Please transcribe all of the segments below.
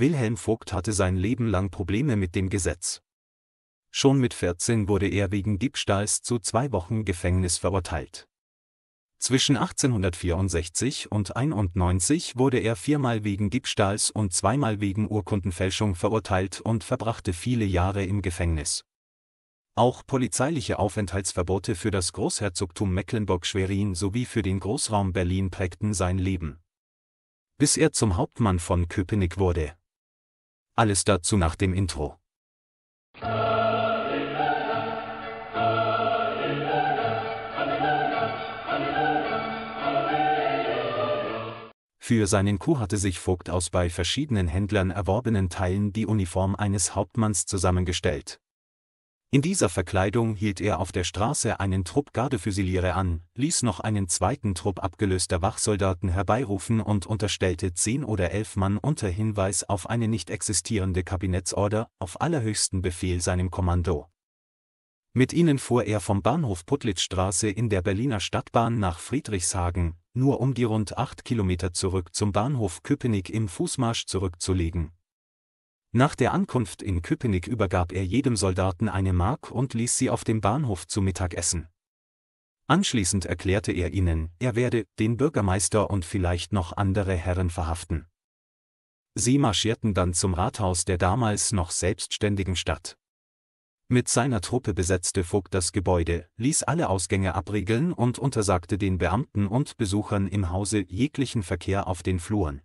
Wilhelm Vogt hatte sein Leben lang Probleme mit dem Gesetz. Schon mit 14 wurde er wegen Diebstahls zu zwei Wochen Gefängnis verurteilt. Zwischen 1864 und 91 wurde er viermal wegen Diebstahls und zweimal wegen Urkundenfälschung verurteilt und verbrachte viele Jahre im Gefängnis. Auch polizeiliche Aufenthaltsverbote für das Großherzogtum Mecklenburg-Schwerin sowie für den Großraum Berlin prägten sein Leben. Bis er zum Hauptmann von Köpenick wurde alles dazu nach dem Intro. Für seinen Coup hatte sich Vogt aus bei verschiedenen Händlern erworbenen Teilen die Uniform eines Hauptmanns zusammengestellt in dieser Verkleidung hielt er auf der Straße einen Trupp Gardefusiliere an, ließ noch einen zweiten Trupp abgelöster Wachsoldaten herbeirufen und unterstellte zehn oder elf Mann unter Hinweis auf eine nicht existierende Kabinettsorder auf allerhöchsten Befehl seinem Kommando. Mit ihnen fuhr er vom Bahnhof Putlitzstraße in der Berliner Stadtbahn nach Friedrichshagen, nur um die rund acht Kilometer zurück zum Bahnhof Köpenick im Fußmarsch zurückzulegen, nach der Ankunft in Köpenick übergab er jedem Soldaten eine Mark und ließ sie auf dem Bahnhof zu Mittag essen. Anschließend erklärte er ihnen, er werde den Bürgermeister und vielleicht noch andere Herren verhaften. Sie marschierten dann zum Rathaus der damals noch selbstständigen Stadt. Mit seiner Truppe besetzte Vogt das Gebäude, ließ alle Ausgänge abriegeln und untersagte den Beamten und Besuchern im Hause jeglichen Verkehr auf den Fluren.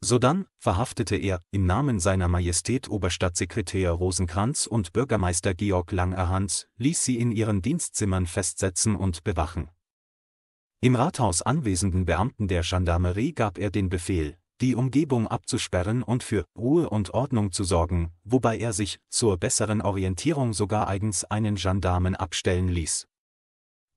Sodann verhaftete er im Namen seiner Majestät Oberstadtsekretär Rosenkranz und Bürgermeister Georg Langerhans, ließ sie in ihren Dienstzimmern festsetzen und bewachen. Im Rathaus anwesenden Beamten der Gendarmerie gab er den Befehl, die Umgebung abzusperren und für Ruhe und Ordnung zu sorgen, wobei er sich zur besseren Orientierung sogar eigens einen Gendarmen abstellen ließ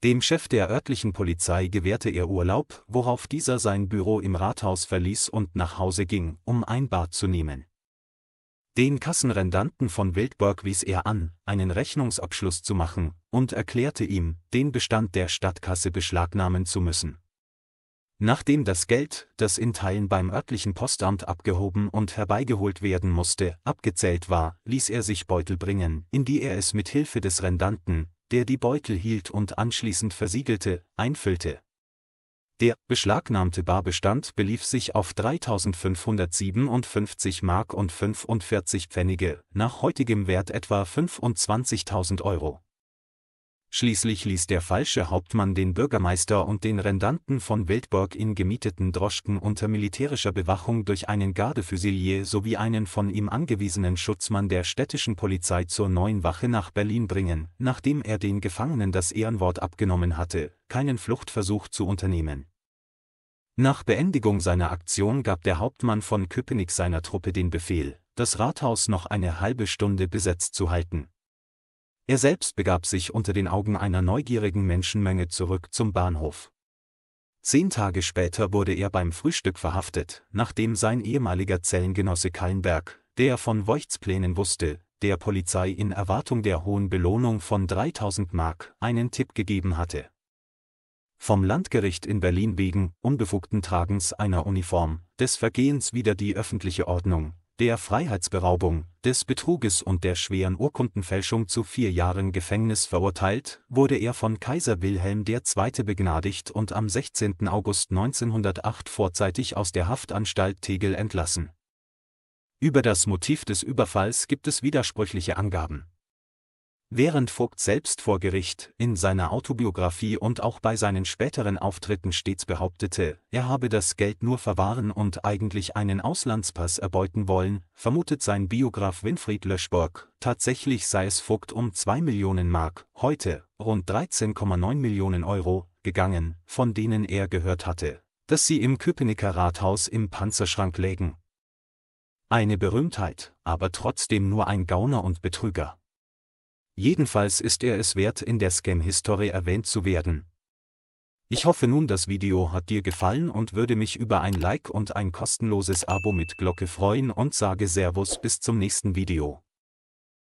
dem Chef der örtlichen Polizei gewährte er Urlaub, worauf dieser sein Büro im Rathaus verließ und nach Hause ging, um ein Bad zu nehmen. Den Kassenrendanten von Wildburg wies er an, einen Rechnungsabschluss zu machen, und erklärte ihm, den Bestand der Stadtkasse beschlagnahmen zu müssen. Nachdem das Geld, das in Teilen beim örtlichen Postamt abgehoben und herbeigeholt werden musste, abgezählt war, ließ er sich Beutel bringen, in die er es mit Hilfe des Rendanten, der die Beutel hielt und anschließend versiegelte, einfüllte. Der beschlagnahmte Barbestand belief sich auf 3.557 Mark und 45 Pfennige, nach heutigem Wert etwa 25.000 Euro Schließlich ließ der falsche Hauptmann den Bürgermeister und den Rendanten von Wildburg in gemieteten Droschken unter militärischer Bewachung durch einen Gardefusilier sowie einen von ihm angewiesenen Schutzmann der städtischen Polizei zur neuen Wache nach Berlin bringen, nachdem er den Gefangenen das Ehrenwort abgenommen hatte, keinen Fluchtversuch zu unternehmen. Nach Beendigung seiner Aktion gab der Hauptmann von Köpenick seiner Truppe den Befehl, das Rathaus noch eine halbe Stunde besetzt zu halten er selbst begab sich unter den Augen einer neugierigen Menschenmenge zurück zum Bahnhof. Zehn Tage später wurde er beim Frühstück verhaftet, nachdem sein ehemaliger Zellengenosse Kallenberg, der von Voichts Plänen wusste, der Polizei in Erwartung der hohen Belohnung von 3000 Mark einen Tipp gegeben hatte. Vom Landgericht in Berlin wegen unbefugten Tragens einer Uniform, des Vergehens wider die öffentliche Ordnung, der Freiheitsberaubung, des Betruges und der schweren Urkundenfälschung zu vier Jahren Gefängnis verurteilt, wurde er von Kaiser Wilhelm II. begnadigt und am 16. August 1908 vorzeitig aus der Haftanstalt Tegel entlassen. Über das Motiv des Überfalls gibt es widersprüchliche Angaben Während Vogt selbst vor Gericht, in seiner Autobiografie und auch bei seinen späteren Auftritten stets behauptete, er habe das Geld nur verwahren und eigentlich einen Auslandspass erbeuten wollen, vermutet sein Biograf Winfried Löschborg, tatsächlich sei es Vogt um 2 Millionen Mark, heute rund 13,9 Millionen Euro, gegangen, von denen er gehört hatte, dass sie im Köpenicker Rathaus im Panzerschrank lägen. Eine Berühmtheit, aber trotzdem nur ein Gauner und Betrüger. Jedenfalls ist er es wert, in der Scam-Historie erwähnt zu werden. Ich hoffe nun, das Video hat dir gefallen und würde mich über ein Like und ein kostenloses Abo mit Glocke freuen und sage Servus bis zum nächsten Video.